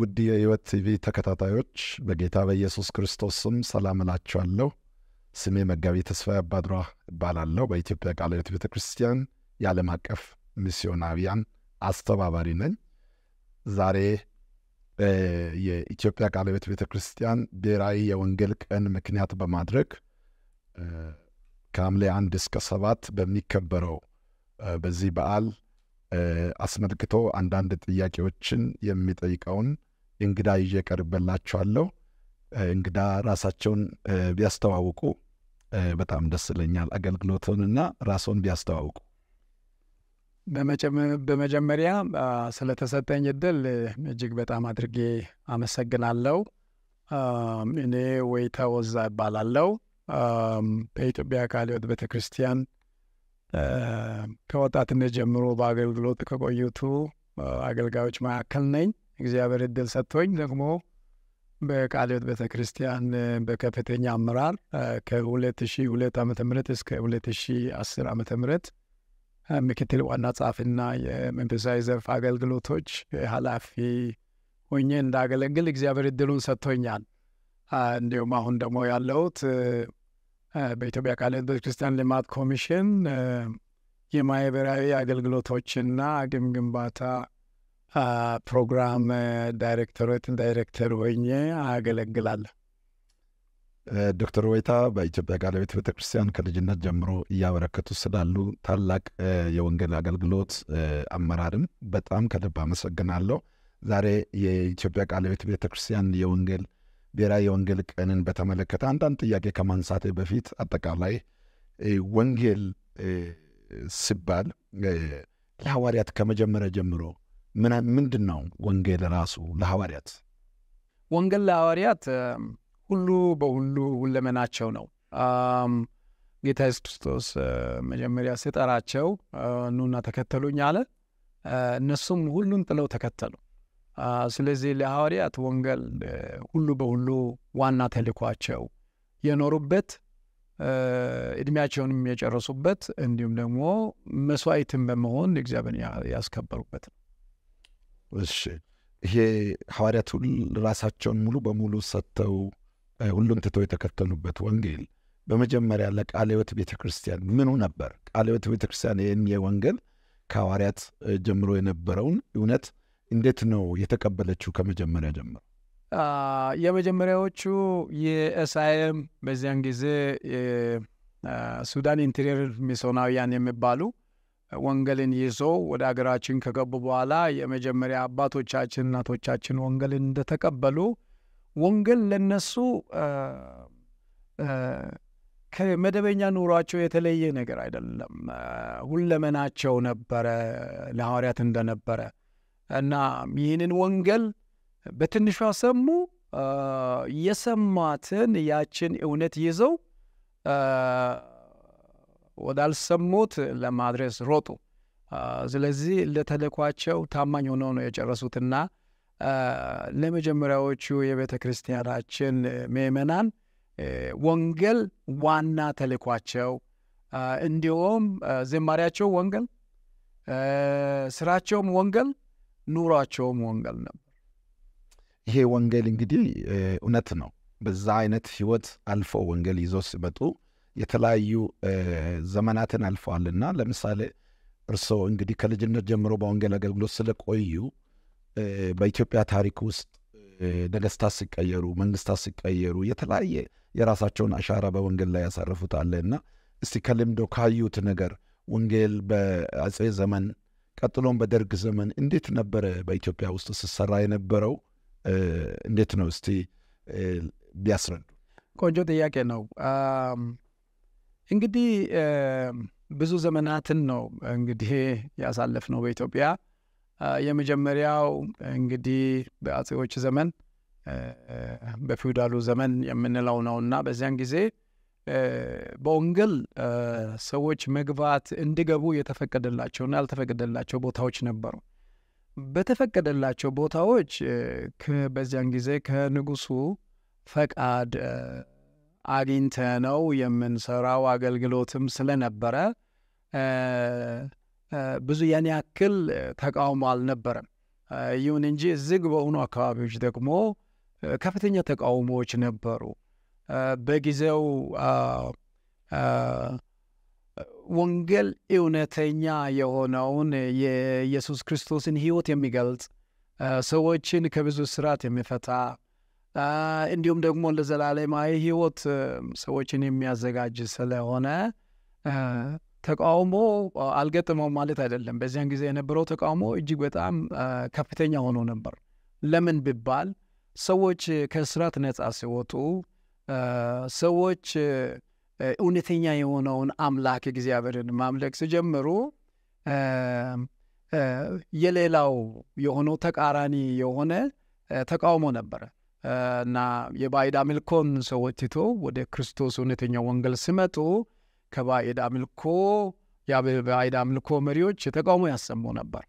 ውድ የሕይወት ቲቪ ተከታታዮች በጌታ በኢየሱስ ክርስቶስ ስም ሰላም እላችኋለሁ። ስሜ መጋቢ ተስፋ አባድሯ እባላለሁ። በኢትዮጵያ ቃለ ሕይወት ቤተ ክርስቲያን የዓለም አቀፍ ሚስዮናውያን አስተባባሪ ነኝ። ዛሬ የኢትዮጵያ ቃለ ሕይወት ቤተ ክርስቲያን ብሔራዊ የወንጌል ቀን ምክንያት በማድረግ ከሐምሌ አንድ እስከ ሰባት በሚከበረው በዚህ በዓል አስመልክቶ አንዳንድ ጥያቄዎችን የሚጠይቀውን እንግዳ ይዤ ቀርበላችኋለሁ። እንግዳ ራሳቸውን ቢያስተዋውቁ በጣም ደስ ይለኛል። አገልግሎትንና ራስዎን ቢያስተዋውቁ። በመጀመሪያ ስለተሰጠኝ እድል እጅግ በጣም አድርጌ አመሰግናለሁ። እኔ ወይተወዛ ወዛ እባላለሁ። በኢትዮጵያ ቃለ ሕይወት ቤተ ክርስቲያን ከወጣትነት ጀምሮ በአገልግሎት ከቆዩቱ አገልጋዮች መካከል ነኝ። እግዚአብሔር እድል ሰጥቶኝ ደግሞ በቃልዮት ቤተ ክርስቲያን በከፍተኛ አመራር ከ2002 ዓ ም እስከ 2010 ዓ ም ምክትል ዋና ጸሐፊና የመንፈሳዊ ዘርፍ አገልግሎቶች ኃላፊ ሆኜ እንዳገለግል እግዚአብሔር እድሉን ሰጥቶኛል። እንዲሁም አሁን ደግሞ ያለሁት በኢትዮጵያ ቃለ ቤተክርስቲያን ልማት ኮሚሽን የማህበራዊ አገልግሎቶችና አቅም ግንባታ ፕሮግራም ዳይሬክተሮት ዳይሬክተር ሆኜ አገለግላለሁ። ዶክተር ወይታ በኢትዮጵያ ቃለ ሕይወት ቤተክርስቲያን ከልጅነት ጀምሮ እያበረከቱ ስላሉ ታላቅ የወንጌል አገልግሎት አመራርም በጣም ከልብ አመሰግናለሁ። ዛሬ የኢትዮጵያ ቃለ ሕይወት ቤተክርስቲያን የወንጌል ብሔራዊ የወንጌል ቀንን በተመለከተ አንዳንድ ጥያቄ ከማንሳት በፊት አጠቃላይ ወንጌል ሲባል ለሐዋርያት ከመጀመሪያ ጀምሮ ምንድን ነው ወንጌል ራሱ ለሐዋርያት? ወንጌል ለሐዋርያት ሁሉ በሁሉ ሁለመናቸው ነው። ጌታ ኢየሱስ ክርስቶስ መጀመሪያ ሲጠራቸው ኑና ተከተሉኝ አለ። እነሱም ሁሉን ጥለው ተከተሉ። ስለዚህ ለሐዋርያት ወንጌል ሁሉ በሁሉ ዋና ተልኳቸው የኖሩበት እድሜያቸውንም የጨረሱበት እንዲሁም ደግሞ መስዋዕትን በመሆን እግዚአብሔር ያስከበሩበት ነው። እሺ፣ ይሄ ሐዋርያት ራሳቸውን ሙሉ በሙሉ ሰጥተው ሁሉን ትተው የተከተሉበት ወንጌል በመጀመሪያ ለቃለ ሕይወት ቤተ ክርስቲያን ምኑ ነበር? ቃለ ሕይወት ቤተ ክርስቲያን ይህን የወንጌል ከሐዋርያት ጀምሮ የነበረውን እውነት እንዴት ነው የተቀበለችው? ከመጀመሪያ ጀምሮ የመጀመሪያዎቹ የኤስአይኤም በዚያን ጊዜ ሱዳን ኢንቴሪየር ሚስዮናውያን የሚባሉ ወንጌልን ይዞ ወደ ሀገራችን ከገቡ በኋላ የመጀመሪያ አባቶቻችን እናቶቻችን ወንጌልን እንደተቀበሉ ወንጌል ለነሱ ከመደበኛ ኑሯቸው የተለየ ነገር አይደለም። ሁለመናቸው ነበረ ለሐዋርያት እንደነበረ እና ይህንን ወንጌል በትንሿ ሰሙ። የሰማትን ያችን እውነት ይዘው ወዳልሰሙት ለማድረስ ሮጡ። ስለዚህ ለተልኳቸው ታማኝ ሆነው ነው የጨረሱትና ለመጀመሪያዎቹ የቤተ ክርስቲያናችን ምእመናን ወንጌል ዋና ተልኳቸው እንዲሁም ዘማሪያቸው ወንጌል፣ ስራቸውም ወንጌል ኑሯቸውም ወንጌል ነበር። ይሄ ወንጌል እንግዲህ እውነት ነው። በዛ አይነት ህይወት አልፎ ወንጌል ይዘው ሲመጡ የተለያዩ ዘመናትን አልፈዋልና ለምሳሌ እርስዎ እንግዲህ ከልጅነት ጀምሮ በወንጌል አገልግሎት ስለቆዩ በኢትዮጵያ ታሪክ ውስጥ ነገስታት ሲቀየሩ፣ መንግስታት ሲቀየሩ የተለያየ የራሳቸውን አሻራ በወንጌል ላይ ያሳረፉት አለ እና እስቲ ከልምዶ ካዩት ነገር ወንጌል በአጼ ዘመን ቀጥሎም በደርግ ዘመን እንዴት ነበረ በኢትዮጵያ ውስጥ ስሰራ የነበረው? እንዴት ነው እስቲ ቢያስረዱ። ቆንጆ ጥያቄ ነው። እንግዲህ ብዙ ዘመናትን ነው እንግዲህ ያሳለፍ ነው በኢትዮጵያ። የመጀመሪያው እንግዲህ በአጼዎች ዘመን በፊውዳሉ ዘመን የምንለው ነውና በዚያን ጊዜ በወንጌል ሰዎች መግባት እንዲገቡ የተፈቀደላቸውና ያልተፈቀደላቸው ቦታዎች ነበሩ። በተፈቀደላቸው ቦታዎች በዚያን ጊዜ ከንጉሱ ፈቃድ አግኝተ ነው የምንሰራው አገልግሎትም ስለነበረ ብዙ ያን ያክል ተቃውሞ አልነበረም። ይሁን እንጂ ዝግ በሆኑ አካባቢዎች ደግሞ ከፍተኛ ተቃውሞዎች ነበሩ። በጊዜው ወንጌል እውነተኛ የሆነውን የኢየሱስ ክርስቶስን ሕይወት የሚገልጽ ሰዎችን ከብዙ ስርዓት የሚፈታ እንዲሁም ደግሞ ለዘላለማዊ ሕይወት ሰዎችን የሚያዘጋጅ ስለሆነ ተቃውሞ አልገጠመውም ማለት አይደለም። በዚያን ጊዜ የነበረው ተቃውሞ እጅግ በጣም ከፍተኛ ሆኖ ነበር። ለምን ቢባል ሰዎች ከስርዓት ነጻ ሲወጡ ሰዎች እውነተኛ የሆነውን አምላክ እግዚአብሔርን ማምለክ ሲጀምሩ የሌላው የሆነው ተቃራኒ የሆነ ተቃውሞ ነበረ እና የባዕድ አምልኮን ሰዎች ትቶ ወደ ክርስቶስ እውነተኛ ወንጌል ሲመጡ ከባዕድ አምልኮ የባዕድ አምልኮ መሪዎች ተቃውሞ ያሰሙ ነበር።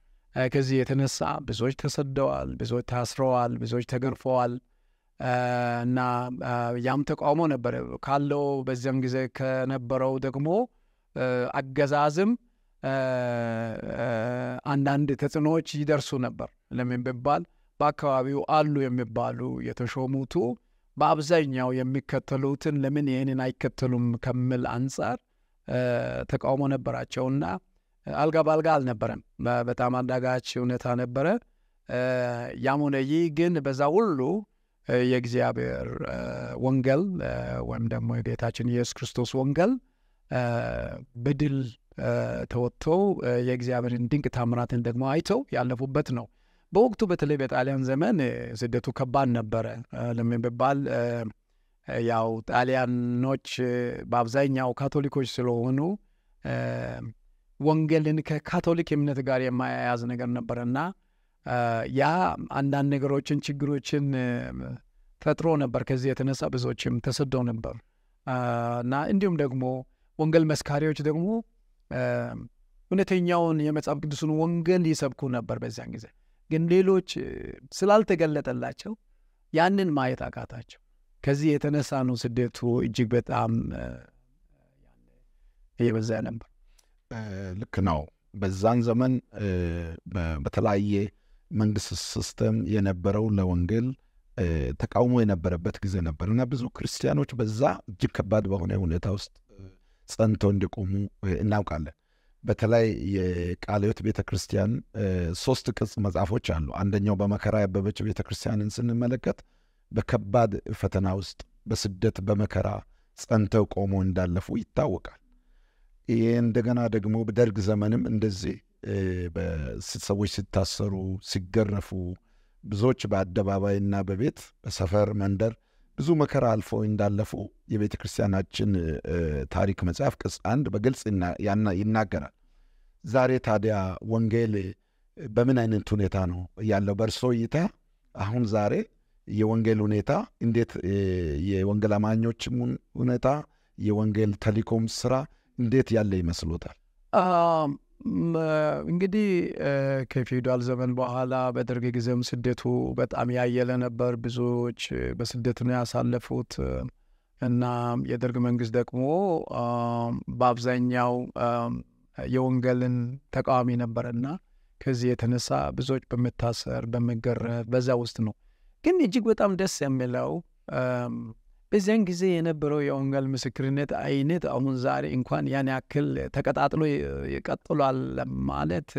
ከዚህ የተነሳ ብዙዎች ተሰደዋል፣ ብዙዎች ታስረዋል፣ ብዙዎች ተገርፈዋል። እና ያም ተቃውሞ ነበረ ካለው በዚያም ጊዜ ከነበረው ደግሞ አገዛዝም አንዳንድ ተጽዕኖዎች ይደርሱ ነበር። ለምን ቢባል በአካባቢው አሉ የሚባሉ የተሾሙቱ በአብዛኛው የሚከተሉትን ለምን ይህንን አይከተሉም ከሚል አንጻር ተቃውሞ ነበራቸውና አልጋ በአልጋ አልነበረም። በጣም አዳጋች ሁኔታ ነበረ። ያም ሆነ ይህ ግን በዛ ሁሉ የእግዚአብሔር ወንጌል ወይም ደግሞ የጌታችን ኢየሱስ ክርስቶስ ወንጌል በድል ተወጥቶ የእግዚአብሔርን ድንቅ ታምራትን ደግሞ አይተው ያለፉበት ነው። በወቅቱ በተለይ በጣሊያን ዘመን ስደቱ ከባድ ነበረ። ለምን ቢባል ያው ጣሊያኖች በአብዛኛው ካቶሊኮች ስለሆኑ ወንጌልን ከካቶሊክ እምነት ጋር የማያያዝ ነገር ነበረና ያ አንዳንድ ነገሮችን ችግሮችን ፈጥሮ ነበር። ከዚህ የተነሳ ብዙዎችም ተሰደው ነበር እና እንዲሁም ደግሞ ወንጌል መስካሪዎች ደግሞ እውነተኛውን የመጽሐፍ ቅዱሱን ወንጌል ይሰብኩ ነበር። በዚያን ጊዜ ግን ሌሎች ስላልተገለጠላቸው ያንን ማየት አቃታቸው። ከዚህ የተነሳ ነው ስደቱ እጅግ በጣም እየበዛ ነበር። ልክ ነው። በዛን ዘመን በተለያየ መንግስት ሲስተም የነበረው ለወንጌል ተቃውሞ የነበረበት ጊዜ ነበር እና ብዙ ክርስቲያኖች በዛ እጅግ ከባድ በሆነ ሁኔታ ውስጥ ጸንቶ እንዲቆሙ እናውቃለን። በተለይ የቃልዮት ቤተ ክርስቲያን ሶስት ቅጽ መጽሐፎች አሉ። አንደኛው በመከራ ያበበች ቤተ ክርስቲያንን ስንመለከት በከባድ ፈተና ውስጥ በስደት በመከራ ጸንተው ቆሞ እንዳለፉ ይታወቃል። ይህ እንደገና ደግሞ በደርግ ዘመንም እንደዚህ ሰዎች ሲታሰሩ፣ ሲገረፉ ብዙዎች በአደባባይ እና በቤት በሰፈር መንደር ብዙ መከራ አልፎ እንዳለፉ የቤተ ክርስቲያናችን ታሪክ መጽሐፍ ቅጽ አንድ በግልጽ ይናገራል። ዛሬ ታዲያ ወንጌል በምን አይነት ሁኔታ ነው ያለው? በእርሶ እይታ አሁን ዛሬ የወንጌል ሁኔታ እንዴት የወንጌል አማኞችም ሁኔታ የወንጌል ተልእኮም ስራ እንዴት ያለ ይመስሎታል? እንግዲህ ከፊውዳል ዘመን በኋላ በደርግ ጊዜም ስደቱ በጣም ያየለ ነበር። ብዙዎች በስደት ነው ያሳለፉት እና የደርግ መንግስት ደግሞ በአብዛኛው የወንገልን ተቃዋሚ ነበርና ከዚህ የተነሳ ብዙዎች በመታሰር በመገረፍ በዛ ውስጥ ነው። ግን እጅግ በጣም ደስ የሚለው በዚያን ጊዜ የነበረው የወንጌል ምስክርነት አይነት አሁን ዛሬ እንኳን ያን ያክል ተቀጣጥሎ ይቀጥሏል ማለት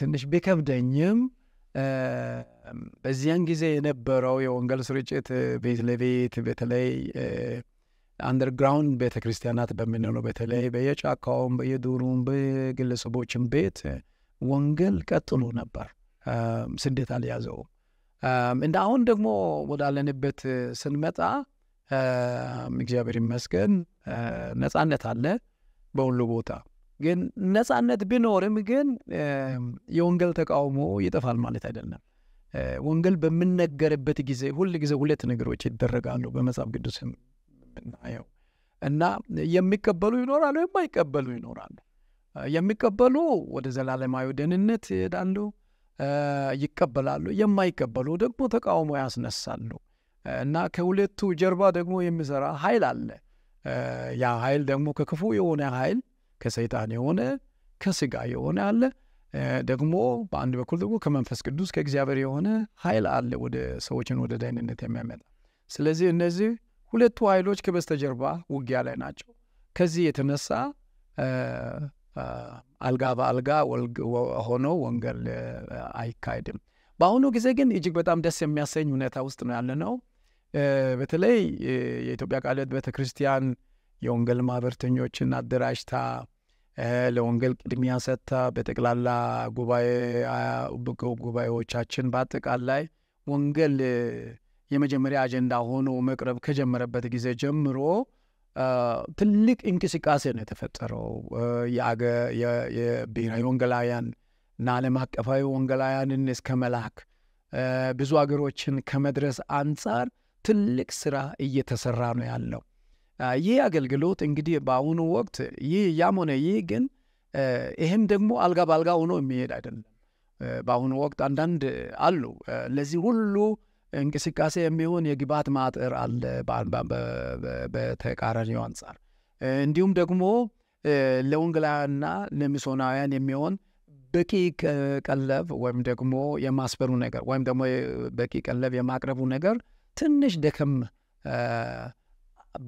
ትንሽ ቢከብደኝም በዚያን ጊዜ የነበረው የወንጌል ስርጭት ቤት ለቤት በተለይ አንደርግራውንድ ቤተ ክርስቲያናት በምንለው በተለይ በየጫካውም በየዱሩም በግለሰቦችም ቤት ወንጌል ቀጥሎ ነበር። ስደት አልያዘውም። እንደ አሁን ደግሞ ወዳለንበት ስንመጣ እግዚአብሔር ይመስገን ነፃነት አለ በሁሉ ቦታ። ግን ነፃነት ቢኖርም ግን የወንጌል ተቃውሞ ይጠፋል ማለት አይደለም። ወንጌል በምነገርበት ጊዜ ሁል ጊዜ ሁለት ነገሮች ይደረጋሉ በመጽሐፍ ቅዱስ የምናየው እና የሚቀበሉ ይኖራሉ፣ የማይቀበሉ ይኖራሉ። የሚቀበሉ ወደ ዘላለማዊ ደህንነት ይሄዳሉ። ይቀበላሉ፣ የማይቀበሉ ደግሞ ተቃውሞ ያስነሳሉ። እና ከሁለቱ ጀርባ ደግሞ የሚሰራ ኃይል አለ። ያ ኃይል ደግሞ ከክፉ የሆነ ኃይል ከሰይጣን የሆነ ከስጋ የሆነ አለ። ደግሞ በአንድ በኩል ደግሞ ከመንፈስ ቅዱስ ከእግዚአብሔር የሆነ ኃይል አለ ወደ ሰዎችን ወደ ደህንነት የሚያመጣ። ስለዚህ እነዚህ ሁለቱ ኃይሎች ከበስተጀርባ ውጊያ ላይ ናቸው። ከዚህ የተነሳ አልጋ በአልጋ ሆኖ ወንጌል አይካሄድም። በአሁኑ ጊዜ ግን እጅግ በጣም ደስ የሚያሰኝ ሁኔታ ውስጥ ነው ነው። በተለይ የኢትዮጵያ ቃለ ሕይወት ቤተ ክርስቲያን የወንጌል ማህበርተኞችን አደራጅታ ለወንጌል ቅድሚያ ሰጥታ በጠቅላላ ጉባኤዎቻችን በአጠቃላይ ወንጌል የመጀመሪያ አጀንዳ ሆኖ መቅረብ ከጀመረበት ጊዜ ጀምሮ ትልቅ እንቅስቃሴ ነው የተፈጠረው። የብሔራዊ ወንጌላውያን እና ዓለም አቀፋዊ ወንጌላውያንን እስከ መላክ ብዙ አገሮችን ከመድረስ አንጻር ትልቅ ስራ እየተሰራ ነው ያለው። ይህ አገልግሎት እንግዲህ በአሁኑ ወቅት ይህ ያም ሆነ ይህ ግን ይህም ደግሞ አልጋ በአልጋ ሆኖ የሚሄድ አይደለም። በአሁኑ ወቅት አንዳንድ አሉ ለዚህ ሁሉ እንቅስቃሴ የሚሆን የግብዓት ማጠር አለ በተቃራኒው አንጻር። እንዲሁም ደግሞ ለወንጌላውያንና ለሚሶናውያን የሚሆን በቂ ቀለብ ወይም ደግሞ የማስፈሩ ነገር ወይም ደግሞ በቂ ቀለብ የማቅረቡ ነገር ትንሽ ደከም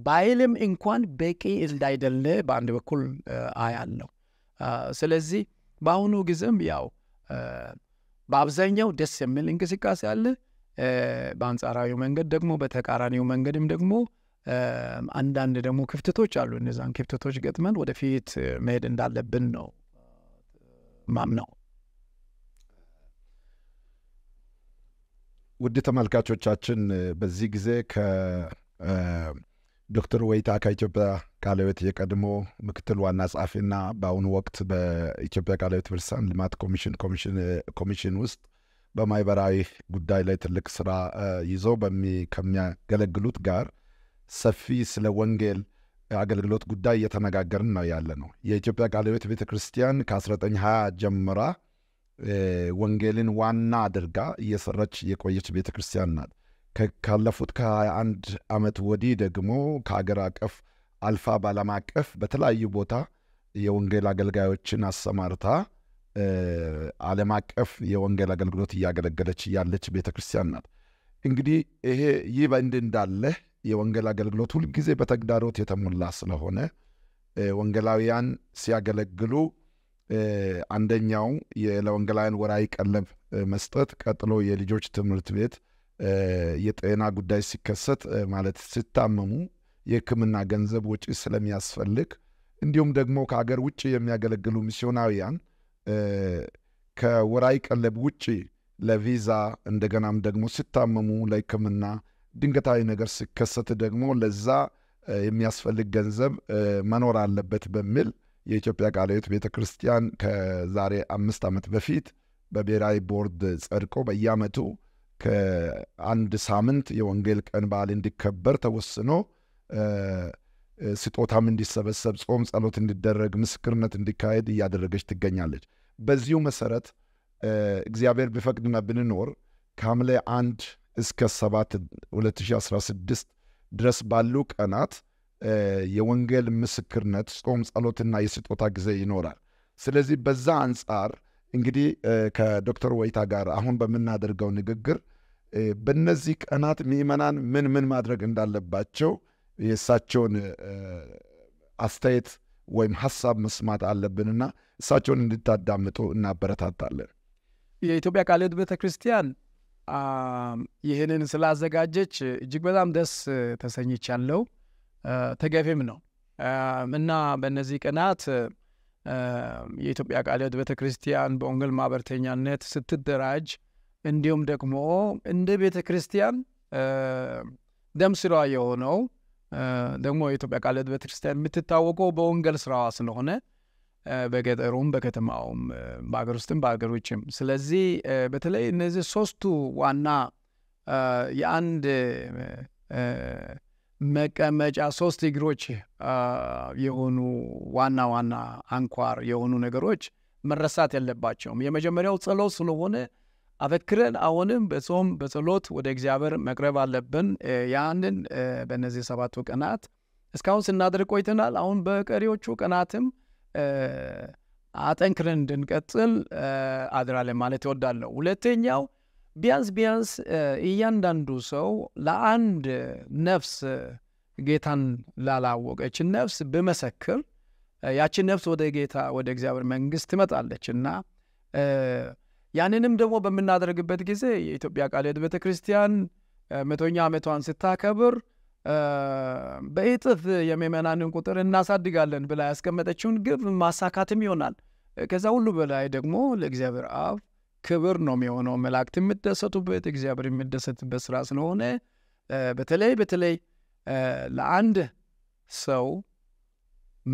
ባይልም እንኳን በቂ እንዳይደለ በአንድ በኩል አያለው። ስለዚህ በአሁኑ ጊዜም ያው በአብዛኛው ደስ የሚል እንቅስቃሴ አለ። በአንጻራዊው መንገድ ደግሞ በተቃራኒው መንገድም ደግሞ አንዳንድ ደግሞ ክፍተቶች አሉ። እነዛን ክፍተቶች ገጥመን ወደፊት መሄድ እንዳለብን ነው ማምነው። ውድ ተመልካቾቻችን በዚህ ጊዜ ከዶክተር ወይታ ከኢትዮጵያ ቃለ ሕይወት የቀድሞ ምክትል ዋና ጸሐፊና በአሁኑ ወቅት በኢትዮጵያ ቃለ ሕይወት ቤተክርስቲያን ልማት ኮሚሽን ውስጥ በማህበራዊ ጉዳይ ላይ ትልቅ ስራ ይዘው ከሚያገለግሉት ጋር ሰፊ ስለ ወንጌል አገልግሎት ጉዳይ እየተነጋገርን ነው ያለ ነው። የኢትዮጵያ ቃለ ሕይወት ቤተ ክርስቲያን ከ1920 ጀምራ ወንጌልን ዋና አድርጋ እየሰራች የቆየች ቤተ ክርስቲያን ናት። ካለፉት ከ21 ዓመት ወዲህ ደግሞ ከአገር አቀፍ አልፋ ባለም አቀፍ በተለያዩ ቦታ የወንጌል አገልጋዮችን አሰማርታ ዓለም አቀፍ የወንጌል አገልግሎት እያገለገለች ያለች ቤተ ክርስቲያን ናት። እንግዲህ ይሄ ይህ በእንድ እንዳለ የወንጌል አገልግሎት ሁልጊዜ በተግዳሮት የተሞላ ስለሆነ ወንጌላውያን ሲያገለግሉ አንደኛው ለወንጌላውያን ወራዊ ቀለብ መስጠት፣ ቀጥሎ የልጆች ትምህርት ቤት፣ የጤና ጉዳይ ሲከሰት ማለት ሲታመሙ የሕክምና ገንዘብ ወጪ ስለሚያስፈልግ እንዲሁም ደግሞ ከሀገር ውጭ የሚያገለግሉ ሚስዮናውያን ከወራይ ቀለብ ውጭ ለቪዛ እንደገናም ደግሞ ሲታመሙ ለሕክምና ድንገታዊ ነገር ሲከሰት ደግሞ ለዛ የሚያስፈልግ ገንዘብ መኖር አለበት በሚል የኢትዮጵያ ቃለ ሕይወት ቤተ ክርስቲያን ከዛሬ አምስት ዓመት በፊት በብሔራዊ ቦርድ ጸድቆ በየዓመቱ ከአንድ ሳምንት የወንጌል ቀን በዓል እንዲከበር ተወስኖ ስጦታም እንዲሰበሰብ፣ ጾም ጸሎት እንዲደረግ፣ ምስክርነት እንዲካሄድ እያደረገች ትገኛለች። በዚሁ መሰረት እግዚአብሔር ቢፈቅድና ብንኖር ከሐምሌ አንድ እስከ 7 2016 ድረስ ባሉ ቀናት የወንጌል ምስክርነት፣ ጾም ጸሎትና የስጦታ ጊዜ ይኖራል። ስለዚህ በዛ አንጻር እንግዲህ ከዶክተር ወይታ ጋር አሁን በምናደርገው ንግግር በእነዚህ ቀናት ምእመናን ምን ምን ማድረግ እንዳለባቸው የእሳቸውን አስተያየት ወይም ሀሳብ መስማት አለብንና እሳቸውን እንድታዳምጡ እናበረታታለን። የኢትዮጵያ ቃለ ሕይወት ቤተ ክርስቲያን ይህንን ስላዘጋጀች እጅግ በጣም ደስ ተሰኝቻለሁ። ተገቢም ነው እና በእነዚህ ቀናት የኢትዮጵያ ቃለ ሕይወት ቤተ ክርስቲያን በወንጌል ማኅበርተኛነት ስትደራጅ እንዲሁም ደግሞ እንደ ቤተ ክርስቲያን ደም ስሯ የሆነው ደግሞ የኢትዮጵያ ቃለ ሕይወት ቤተክርስቲያን የምትታወቀው በወንጌል ስራዋ ስለሆነ በገጠሩም በከተማውም በሀገር ውስጥም በሀገር ውጭም። ስለዚህ በተለይ እነዚህ ሶስቱ ዋና የአንድ መቀመጫ ሶስት እግሮች የሆኑ ዋና ዋና አንኳር የሆኑ ነገሮች መረሳት የለባቸውም። የመጀመሪያው ጸሎት ስለሆነ አበክረን አሁንም በጾም በጸሎት ወደ እግዚአብሔር መቅረብ አለብን። ያንን በእነዚህ ሰባቱ ቀናት እስካሁን ስናደርግ ቆይተናል። አሁን በቀሪዎቹ ቀናትም አጠንክረን እንድንቀጥል አድራለን ማለት እወዳለሁ። ሁለተኛው ቢያንስ ቢያንስ እያንዳንዱ ሰው ለአንድ ነፍስ ጌታን ላላወቀች ነፍስ ብመሰክር ያችን ነፍስ ወደ ጌታ ወደ እግዚአብሔር መንግስት ትመጣለች እና ያንንም ደግሞ በምናደርግበት ጊዜ የኢትዮጵያ ቃለ ሕይወት ቤተ ክርስቲያን መቶኛ ዓመቷን ስታከብር በእጥፍ የምዕመናንን ቁጥር እናሳድጋለን ብላ ያስቀመጠችውን ግብ ማሳካትም ይሆናል። ከዛ ሁሉ በላይ ደግሞ ለእግዚአብሔር አብ ክብር ነው የሚሆነው። መላእክት የሚደሰቱበት እግዚአብሔር የሚደሰትበት ስራ ስለሆነ በተለይ በተለይ ለአንድ ሰው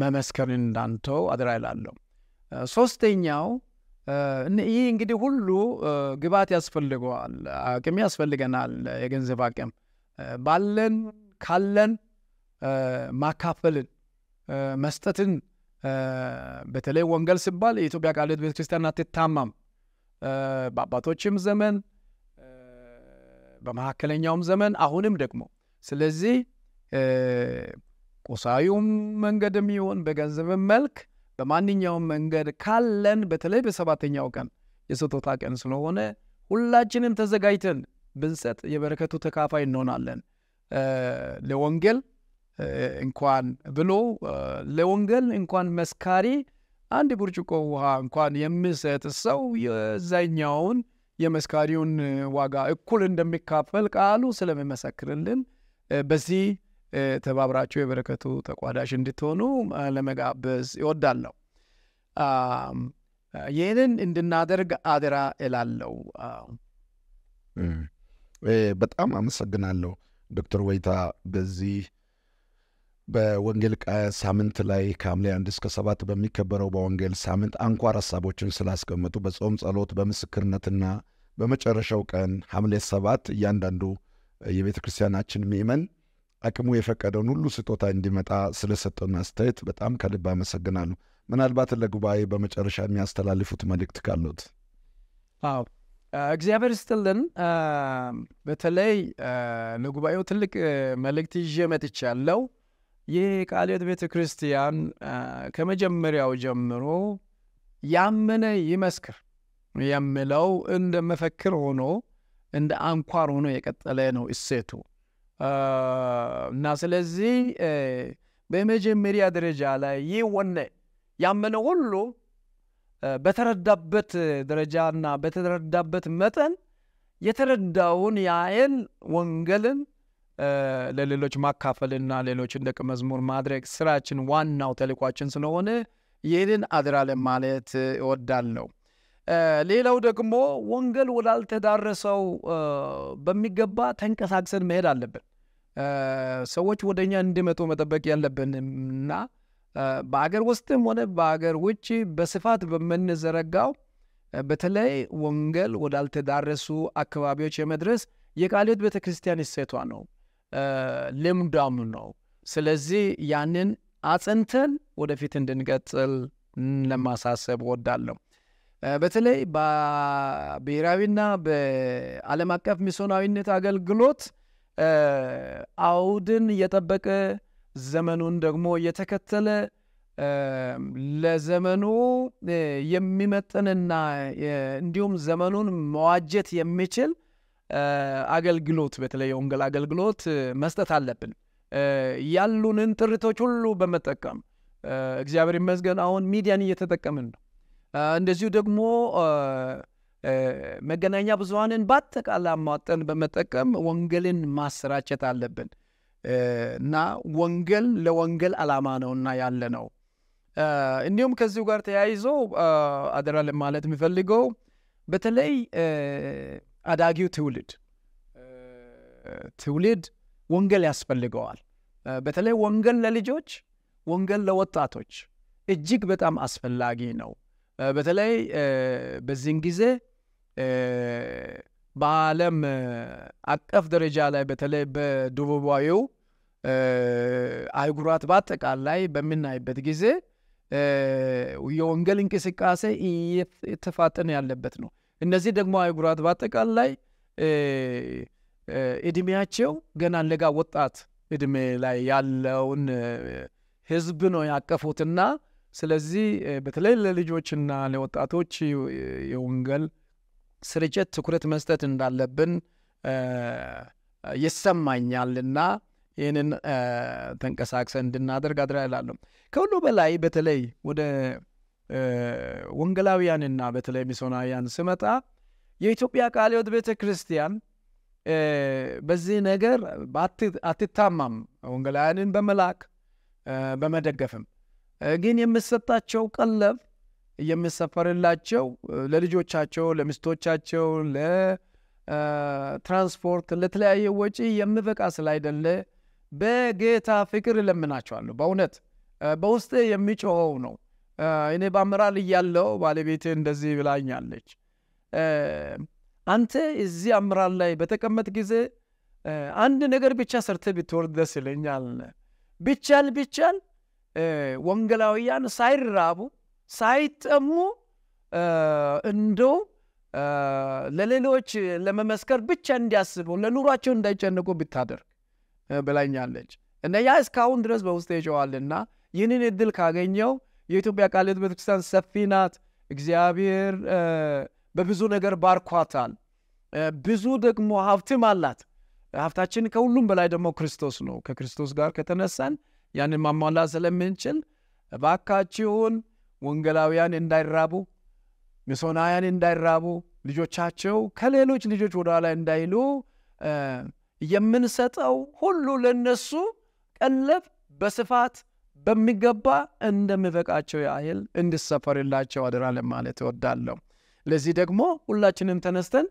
መመስከርን እንዳንተው አደራ ይላለሁ። ሶስተኛው ይህ እንግዲህ ሁሉ ግብዓት ያስፈልገዋል። አቅም ያስፈልገናል። የገንዘብ አቅም ባለን ካለን ማካፈልን መስጠትን በተለይ ወንጌል ሲባል የኢትዮጵያ ቃለ ሕይወት ቤተክርስቲያን አትታማም። በአባቶችም ዘመን በመካከለኛውም ዘመን አሁንም ደግሞ ስለዚህ ቁሳዩም መንገድ ይሁን በገንዘብ መልክ በማንኛውም መንገድ ካለን በተለይ በሰባተኛው ቀን የስጦታ ቀን ስለሆነ ሁላችንም ተዘጋጅተን ብንሰጥ የበረከቱ ተካፋይ እንሆናለን። ለወንጌል እንኳን ብሎ ለወንጌል እንኳን መስካሪ አንድ ብርጭቆ ውሃ እንኳን የሚሰጥ ሰው የዛኛውን የመስካሪውን ዋጋ እኩል እንደሚካፈል ቃሉ ስለሚመሰክርልን በዚህ ተባብራችሁ የበረከቱ ተቋዳሽ እንድትሆኑ ለመጋበዝ ነው። ይህንን እንድናደርግ አደራ እላለሁ። በጣም አመሰግናለሁ ዶክተር ወይታ በዚህ በወንጌል ሳምንት ላይ ከሐምሌ አንድ እስከ ሰባት በሚከበረው በወንጌል ሳምንት አንኳር ሀሳቦችን ስላስቀመጡ በጾም ጸሎት፣ በምስክርነትና በመጨረሻው ቀን ሐምሌ ሰባት እያንዳንዱ የቤተ ክርስቲያናችን ምእመን አቅሙ የፈቀደውን ሁሉ ስጦታ እንዲመጣ ስለሰጠውን አስተያየት በጣም ከልብ አመሰግናለሁ። ምናልባት ለጉባኤ በመጨረሻ የሚያስተላልፉት መልእክት ካሉት? አዎ እግዚአብሔር ስጥልን። በተለይ ለጉባኤው ትልቅ መልእክት ይዤ መጥቻለሁ። ይህ ቃልዮት ቤተ ክርስቲያን ከመጀመሪያው ጀምሮ ያመነ ይመስክር የምለው እንደ መፈክር ሆኖ እንደ አንኳር ሆኖ የቀጠለ ነው እሴቱ። እና ስለዚህ በመጀመሪያ ደረጃ ላይ ይህ ወነ ያመነ ሁሉ በተረዳበት ደረጃና በተረዳበት መጠን የተረዳውን የአይን ወንገልን ለሌሎች ማካፈልና ሌሎችን ደቀ መዝሙር ማድረግ ስራችን ዋናው ተልኳችን ስለሆነ ይህንን ማለት ለማለት ነው። ሌላው ደግሞ ወንገል ወዳልተዳረሰው በሚገባ ተንቀሳቅሰን መሄድ አለብን። ሰዎች ወደ እኛ እንዲመጡ መጠበቅ ያለብንና በአገር ውስጥም ሆነ በአገር ውጭ በስፋት በምንዘረጋው በተለይ ወንጌል ወዳልተዳረሱ አካባቢዎች የመድረስ የቃልዮት ቤተ ክርስቲያን እሴቷ ነው፣ ልምዷም ነው። ስለዚህ ያንን አጽንተን ወደፊት እንድንቀጥል ለማሳሰብ ወዳለሁ። በተለይ በብሔራዊና በዓለም አቀፍ ሚስዮናዊነት አገልግሎት አውድን እየጠበቀ ዘመኑን ደግሞ እየተከተለ ለዘመኑ የሚመጥንና እንዲሁም ዘመኑን መዋጀት የሚችል አገልግሎት በተለይ የወንጌል አገልግሎት መስጠት አለብን። ያሉንን ጥሪቶች ሁሉ በመጠቀም እግዚአብሔር ይመስገን አሁን ሚዲያን እየተጠቀምን ነው። እንደዚሁ ደግሞ መገናኛ ብዙሀንን በአጠቃላይ አሟጠን በመጠቀም ወንጌልን ማሰራጨት አለብን እና ወንጌል ለወንጌል ነው እና ያለ ነው። እንዲሁም ከዚሁ ጋር ተያይዞ አደራ ማለት የሚፈልገው በተለይ አዳጊው ትውልድ ትውልድ ወንጌል ያስፈልገዋል። በተለይ ወንጌል ለልጆች፣ ወንጌል ለወጣቶች እጅግ በጣም አስፈላጊ ነው። በተለይ በዚህን ጊዜ በዓለም አቀፍ ደረጃ ላይ በተለይ በደቡባዊው አይጉራት በአጠቃላይ በምናይበት ጊዜ የወንጌል እንቅስቃሴ እየተፋጠነ ያለበት ነው። እነዚህ ደግሞ አይጉራት በአጠቃላይ እድሜያቸው ገና ለጋ ወጣት እድሜ ላይ ያለውን ህዝብ ነው ያቀፉትና ስለዚህ በተለይ ለልጆችና ለወጣቶች የወንጌል ስርጭት ትኩረት መስጠት እንዳለብን ይሰማኛልና ይህንን ተንቀሳቅሰ እንድናደርግ አድራ ይላለሁ። ከሁሉ በላይ በተለይ ወደ ወንገላውያንና በተለይ ሚሶናውያን ስመጣ የኢትዮጵያ ቃለ ሕይወት ቤተ ክርስቲያን በዚህ ነገር አትታማም። ወንገላውያንን በመላክ በመደገፍም ግን የምሰጣቸው ቀለብ የሚሰፈርላቸው ለልጆቻቸው፣ ለሚስቶቻቸው፣ ለትራንስፖርት፣ ለተለያየ ወጪ የሚበቃ ስላይደለ በጌታ ፍቅር እለምናቸዋለሁ። በእውነት በውስጤ የሚጮኸው ነው። እኔ በአምራል እያለው ባለቤቴ እንደዚህ ብላኛለች። አንተ እዚህ አምራል ላይ በተቀመጥ ጊዜ አንድ ነገር ብቻ ሰርተ ብትወርድ ደስ ይለኛል። ብቻል ብቻል ወንገላውያን ሳይራቡ ሳይጠሙ እንዶ ለሌሎች ለመመስከር ብቻ እንዲያስቡ ለኑሯቸው እንዳይጨነቁ ብታደርግ ብላኛለች እና ያ እስካሁን ድረስ በውስጥ ይጨዋልና ይህንን እድል ካገኘው የኢትዮጵያ ቃለ ሕይወት ቤተክርስቲያን ሰፊ ናት። እግዚአብሔር በብዙ ነገር ባርኳታል። ብዙ ደግሞ ሀብትም አላት። ሀብታችን ከሁሉም በላይ ደግሞ ክርስቶስ ነው። ከክርስቶስ ጋር ከተነሳን ያንን ማሟላት ስለምንችል እባካችሁን ወንገላውያን እንዳይራቡ፣ ሚሶናውያን እንዳይራቡ፣ ልጆቻቸው ከሌሎች ልጆች ወደኋላ እንዳይሉ የምንሰጠው ሁሉ ለነሱ ቀለብ በስፋት በሚገባ እንደሚበቃቸው ያህል እንድሰፈርላቸው አደራለን ማለት እወዳለሁ። ለዚህ ደግሞ ሁላችንም ተነስተን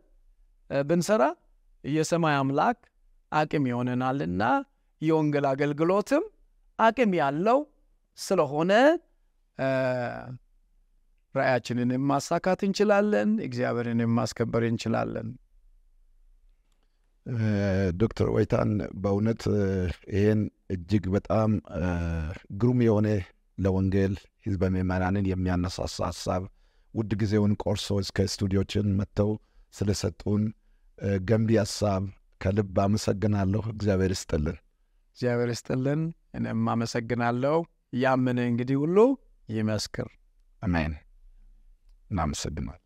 ብንሰራ የሰማይ አምላክ አቅም ይሆነናልና የወንጌል አገልግሎትም አቅም ያለው ስለሆነ ራእያችንንም ማሳካት እንችላለን፣ እግዚአብሔርን ማስከበር እንችላለን። ዶክተር ወይታን በእውነት ይሄን እጅግ በጣም ግሩም የሆነ ለወንጌል ህዝበ ምእመናንን የሚያነሳሳ ሀሳብ ውድ ጊዜውን ቆርሶ እስከ ስቱዲዮችን መጥተው ስለሰጡን ገንቢ ሀሳብ ከልብ አመሰግናለሁ። እግዚአብሔር ይስጥልን። እግዚአብሔር ይስጥልን። እኔም አመሰግናለሁ። ያምን እንግዲህ ሁሉ ይመስክር። አሜን። እናመሰግናል።